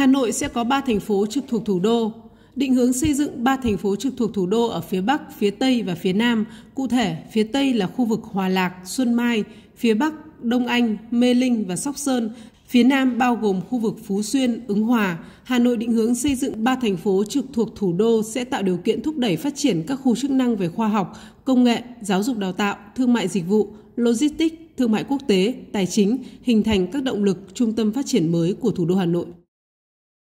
Hà Nội sẽ có 3 thành phố trực thuộc thủ đô. Định hướng xây dựng 3 thành phố trực thuộc thủ đô ở phía Bắc, phía Tây và phía Nam. Cụ thể, phía Tây là khu vực Hòa Lạc, Xuân Mai, phía Bắc, Đông Anh, Mê Linh và Sóc Sơn. Phía Nam bao gồm khu vực Phú Xuyên, Ứng Hòa. Hà Nội định hướng xây dựng 3 thành phố trực thuộc thủ đô sẽ tạo điều kiện thúc đẩy phát triển các khu chức năng về khoa học, công nghệ, giáo dục đào tạo, thương mại dịch vụ, logistics, thương mại quốc tế, tài chính, hình thành các động lực trung tâm phát triển mới của thủ đô Hà Nội.